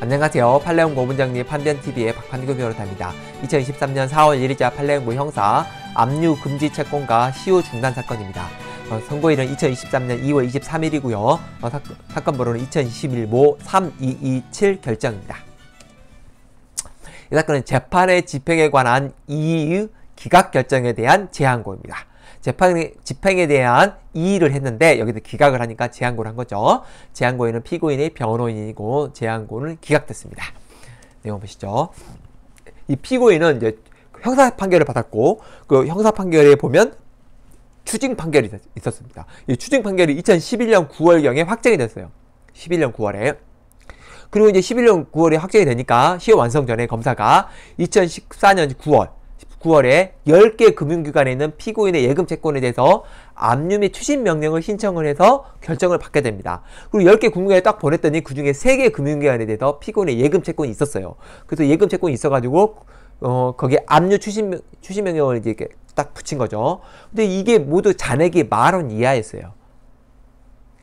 안녕하세요. 팔레옹 고문장님 판변TV의 박판규 변호사입니다. 2023년 4월 1일자 팔레옹무 형사 압류 금지 채권과 시효 중단 사건입니다. 어, 선고일은 2023년 2월 23일이고요. 어, 사, 사건 번호는 2021모 3227 결정입니다. 이 사건은 재판의 집행에 관한 이유 기각 결정에 대한 재항고입니다. 재판에, 집행에 대한 이의를 했는데 여기서 기각을 하니까 제항고를한 거죠. 제항고인은 피고인의 변호인이고 제항고는 기각됐습니다. 내용 보시죠. 이 피고인은 이제 형사 판결을 받았고 그 형사 판결에 보면 추징 판결이 있었습니다. 이 추징 판결이 2011년 9월경에 확정이 됐어요. 11년 9월에. 그리고 이제 11년 9월에 확정이 되니까 시효 완성 전에 검사가 2014년 9월 9월에 10개 금융기관에 있는 피고인의 예금 채권에 대해서 압류 및 추진 명령을 신청을 해서 결정을 받게 됩니다. 그리고 10개 금융기관에 딱 보냈더니 그 중에 3개 금융기관에 대해서 피고인의 예금 채권이 있었어요. 그래서 예금 채권이 있어가지고 어, 거기에 압류 추진, 추진 명령을 이제 딱 붙인 거죠. 근데 이게 모두 잔액이 만 원 이하였어요.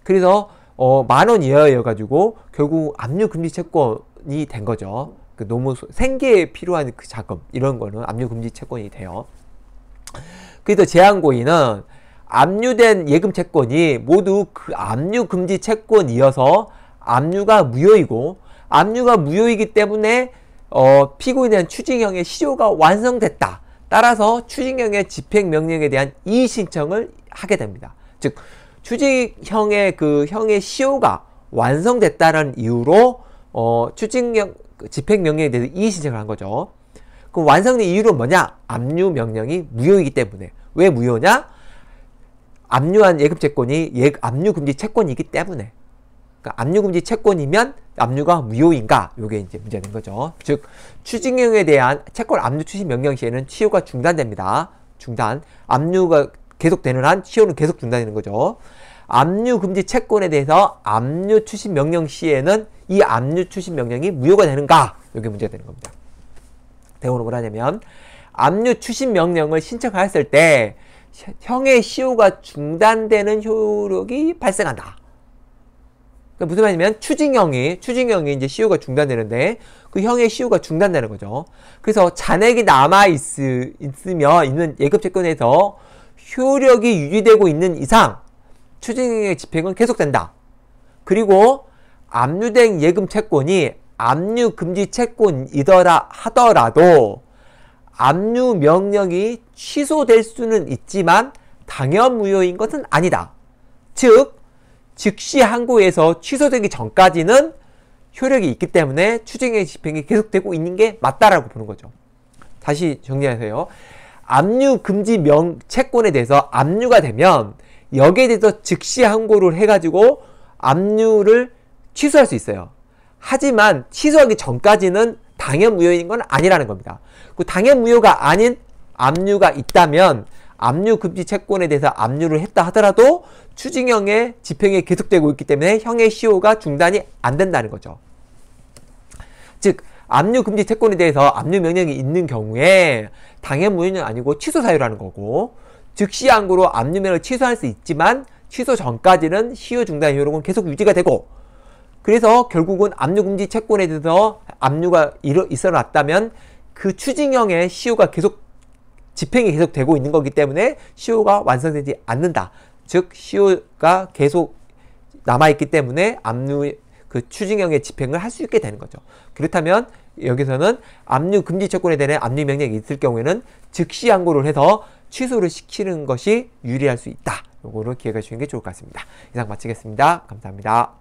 그래서 어, 만 원 이하여가지고 결국 압류 금리 채권이 된 거죠. 그 노무 생계에 필요한 그 자금 이런 거는 압류 금지 채권이 돼요. 그래서 제한고의는 압류된 예금 채권이 모두 그 압류 금지 채권이어서 압류가 무효이고 압류가 무효이기 때문에 어, 피고에 대한 추징형의 시효가 완성됐다. 따라서 추징형의 집행명령에 대한 이신청을 하게 됩니다. 즉 추징형의 그 형의 시효가 완성됐다는 이유로 어, 추징형 그 집행명령에 대해서 이의신청을 한 거죠. 그럼 완성된 이유는 뭐냐? 압류 명령이 무효이기 때문에. 왜 무효냐? 압류한 예금채권이 예, 압류금지 채권이기 때문에. 그러니까 압류금지 채권이면 압류가 무효인가? 요게 이제 문제된 거죠. 즉, 추징용에 대한 채권 압류 추진 명령 시에는 치유가 중단됩니다. 중단. 압류가 계속되는 한 치유는 계속 중단되는 거죠. 압류 금지 채권에 대해서 압류 추진 명령 시에는 이 압류 추신 명령이 무효가 되는가? 이게 문제가 되는 겁니다. 대우는 뭐냐면 압류 추진 명령을 신청하였을 때 형의 시효가 중단되는 효력이 발생한다. 그러니까 무슨 말이냐면 추징형이 추징형이 이제 시효가 중단되는데 그 형의 시효가 중단되는 거죠. 그래서 잔액이 남아 있, 있으면 있는 예금채권에서 효력이 유지되고 있는 이상 추징형의 집행은 계속된다. 그리고 압류된 예금 채권이 압류 금지 채권이더라 하더라도 압류 명령이 취소될 수는 있지만 당연 무효인 것은 아니다. 즉 즉시 항고에서 취소되기 전까지는 효력이 있기 때문에 추징의 집행이 계속되고 있는 게 맞다라고 보는 거죠. 다시 정리하세요. 압류 금지 명 채권에 대해서 압류가 되면 여기에 대해서 즉시 항고를 해가지고 압류를 취소할 수 있어요. 하지만 취소하기 전까지는 당연 무효인 건 아니라는 겁니다. 그 당연 무효가 아닌 압류가 있다면 압류 금지 채권에 대해서 압류를 했다 하더라도 추징형의 집행이 계속되고 있기 때문에 형의 시효가 중단이 안 된다는 거죠. 즉 압류 금지 채권에 대해서 압류 명령이 있는 경우에 당연 무효는 아니고 취소 사유라는 거고 즉시 항구로 압류명을 취소할 수 있지만 취소 전까지는 시효 중단 효력은 계속 유지가 되고 그래서 결국은 압류금지 채권에 대해서 압류가 일어 났다면 그 추징형의 시효가 계속 집행이 계속 되고 있는 거기 때문에 시효가 완성되지 않는다. 즉 시효가 계속 남아있기 때문에 압류 그 추징형의 집행을 할 수 있게 되는 거죠. 그렇다면 여기서는 압류 금지 채권에 대한 압류 명령이 있을 경우에는 즉시 항고를 해서 취소를 시키는 것이 유리할 수 있다. 요거를 기억해 주시는 게 좋을 것 같습니다. 이상 마치겠습니다. 감사합니다.